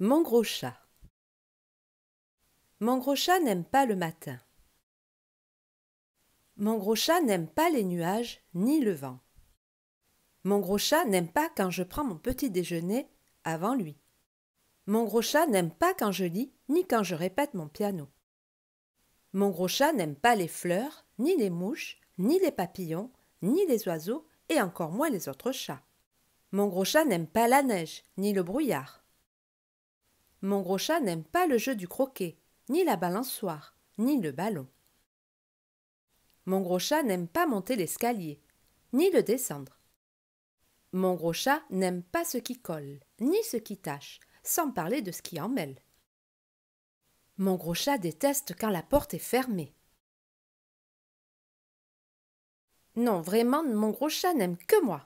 Mon Mon gros chat. gros chat n'aime pas le matin. Mon gros chat n'aime pas les nuages ni le vent. Mon gros chat n'aime pas quand je prends mon petit déjeuner avant lui. Mon gros chat n'aime pas quand je lis ni quand je répète mon piano. Mon gros chat n'aime pas les fleurs, ni les mouches, ni les papillons, ni les oiseaux et encore moins les autres chats. Mon gros chat n'aime pas la neige, ni le brouillard. Mon gros chat n'aime pas le jeu du croquet, ni la balançoire, ni le ballon. Mon gros chat n'aime pas monter l'escalier, ni le descendre. Mon gros chat n'aime pas ce qui colle, ni ce qui tâche, sans parler de ce qui en mêle. Mon gros chat déteste quand la porte est fermée. Non, vraiment, mon gros chat n'aime que moi.